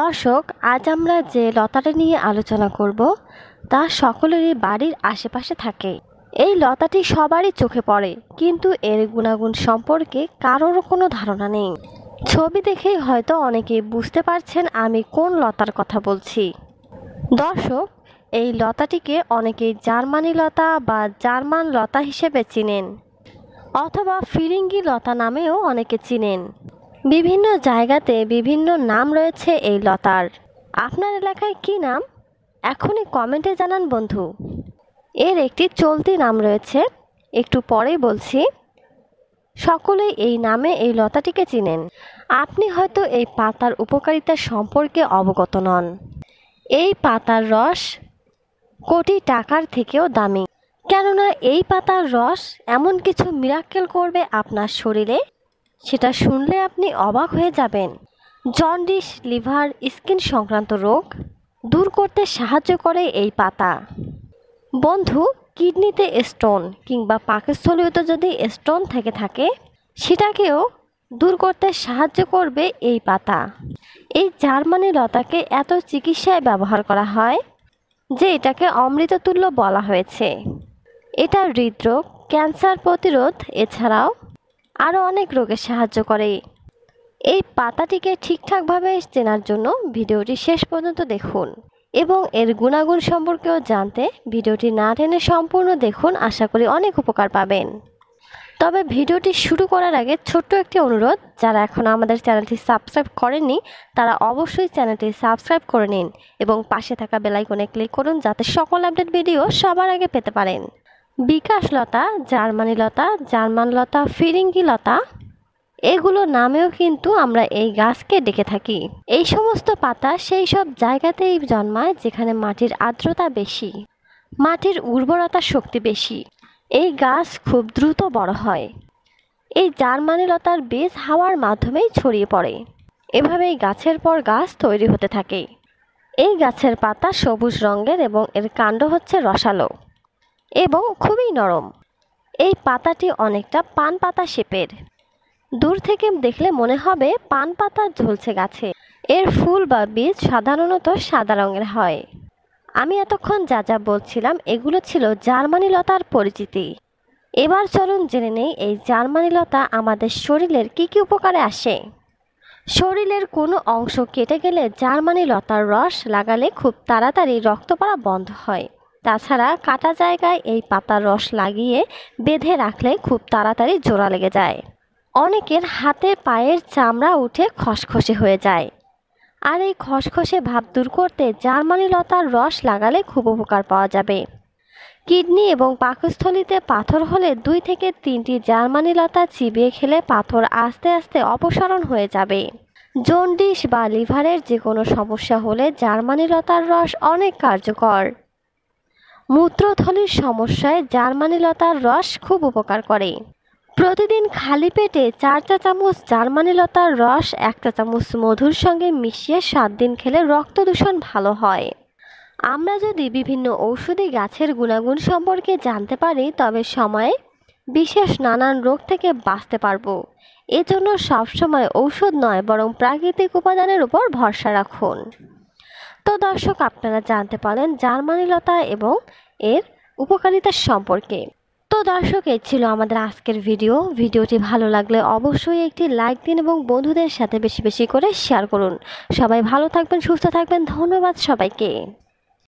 দর্শক আজ আমরা যে লতাটি নিয়ে আলোচনা করব তা সকলেরই বাড়ির আশেপাশে থাকে এই লতাটি সবারই চোখে পড়ে কিন্তু এর গুণাগুণ সম্পর্কে কারোর কোনো ধারণা নেই ছবি দেখেই হয়তো অনেকে বুঝতে পারছেন আমি কোন লতার কথা বলছি দর্শক এই লতাটিকে অনেকেই জার্মানি লতা বা জার্মান লতা হিসেবে চিনেন অথবা ফিরিঙ্গি লতা নামেও অনেকে চিনেন বিভিন্ন জায়গাতে বিভিন্ন নাম রয়েছে এই লতার আপনার এলাকায় কি নাম এখনই কমেন্টে জানান বন্ধু এর একটি চলতি নাম রয়েছে একটু পরেই বলছি সকলেই এই নামে এই লতাটিকে চিনেন আপনি হয়তো এই পাতার উপকারিতা সম্পর্কে অবগত নন এই পাতার রস কোটি টাকার থেকেও দামি কেননা এই পাতার রস এমন কিছু মিরাক্কেল করবে আপনার শরীরে সেটা শুনলে আপনি অবাক হয়ে যাবেন জন্ডিস লিভার স্কিন সংক্রান্ত রোগ দূর করতে সাহায্য করে এই পাতা বন্ধু কিডনিতে স্টোন কিংবা পাকস্থলীয়তে যদি স্টোন থেকে থাকে সেটাকেও দূর করতে সাহায্য করবে এই পাতা এই জার্মানি লতাকে এত চিকিৎসায় ব্যবহার করা হয় যে এটাকে অমৃততুল্য বলা হয়েছে এটা হৃদরোগ ক্যান্সার প্রতিরোধ এছাড়াও আরও অনেক রোগে সাহায্য করে এই পাতাটিকে ঠিকঠাকভাবে চেনার জন্য ভিডিওটি শেষ পর্যন্ত দেখুন এবং এর গুণাগুণ সম্পর্কেও জানতে ভিডিওটি না টেনে সম্পূর্ণ দেখুন আশা করি অনেক উপকার পাবেন তবে ভিডিওটি শুরু করার আগে ছোট্ট একটি অনুরোধ যারা এখন আমাদের চ্যানেলটি সাবস্ক্রাইব করেননি তারা অবশ্যই চ্যানেলটি সাবস্ক্রাইব করে নিন এবং পাশে থাকা বেলাইকনে ক্লিক করুন যাতে সকল আপডেট ভিডিও সবার আগে পেতে পারেন বিকাশ লতা জার্মানি লতা জার্মান লতা ফিরিঙ্গি লতা এগুলো নামেও কিন্তু আমরা এই গাছকে ডেকে থাকি এই সমস্ত পাতা সেই সব জায়গাতেই জন্মায় যেখানে মাটির আর্দ্রতা বেশি মাটির উর্বরতা শক্তি বেশি এই গাছ খুব দ্রুত বড় হয় এই জার্মানি লতার বীজ হাওয়ার মাধ্যমেই ছড়িয়ে পড়ে এভাবেই গাছের পর গাছ তৈরি হতে থাকে এই গাছের পাতা সবুজ রঙের এবং এর কাণ্ড হচ্ছে রসালো এবং খুবই নরম এই পাতাটি অনেকটা পান পাতা শেপের দূর থেকে দেখলে মনে হবে পান পাতা ঝুলছে গাছে এর ফুল বা বীজ সাধারণত সাদা রঙের হয় আমি এতক্ষণ যা যা বলছিলাম এগুলো ছিল জার্মানি লতার পরিচিতি এবার চলুন জেনে নেই এই জার্মানি লতা আমাদের শরীরের কি কি উপকারে আসে শরীরের কোনো অংশ কেটে গেলে জার্মানি লতার রস লাগালে খুব তাড়াতাড়ি রক্তপাড়া বন্ধ হয় তাছাড়া কাটা জায়গায় এই পাতার রস লাগিয়ে বেঁধে রাখলে খুব তাড়াতাড়ি জোড়া লেগে যায় অনেকের হাতে পায়ের চামড়া উঠে খসখসে হয়ে যায় আর এই খসখসে ভাব দূর করতে জার্মানি লতার রস লাগালে খুব উপকার পাওয়া যাবে কিডনি এবং পাকস্থলিতে পাথর হলে দুই থেকে তিনটি জার্মানি লতা চিবিয়ে খেলে পাথর আস্তে আস্তে অপসারণ হয়ে যাবে জন্ডিস বা লিভারের যে কোনো সমস্যা হলে জার্মানি লতার রস অনেক কার্যকর মূত্রথলির সমস্যায় জার্মানি লতার রস খুব উপকার করে প্রতিদিন খালি পেটে চার চা চামচ জার্মানি লতার রস এক চা চামচ মধুর সঙ্গে মিশিয়ে সাত দিন খেলে রক্ত দূষণ ভালো হয় আমরা যদি বিভিন্ন ঔষধি গাছের গুণাগুণ সম্পর্কে জানতে পারি তবে সময়ে বিশেষ নানান রোগ থেকে বাঁচতে পারবো এজন্য সবসময় ঔষধ নয় বরং প্রাকৃতিক উপাদানের উপর ভরসা রাখুন তো দর্শক আপনারা জানতে পারেন জার্মানি লতা এবং এর উপকারিতা সম্পর্কে তো দর্শক এই ছিল আমাদের আজকের ভিডিও ভিডিওটি ভালো লাগলে অবশ্যই একটি লাইক দিন এবং বন্ধুদের সাথে বেশি বেশি করে শেয়ার করুন সবাই ভালো থাকবেন সুস্থ থাকবেন ধন্যবাদ সবাইকে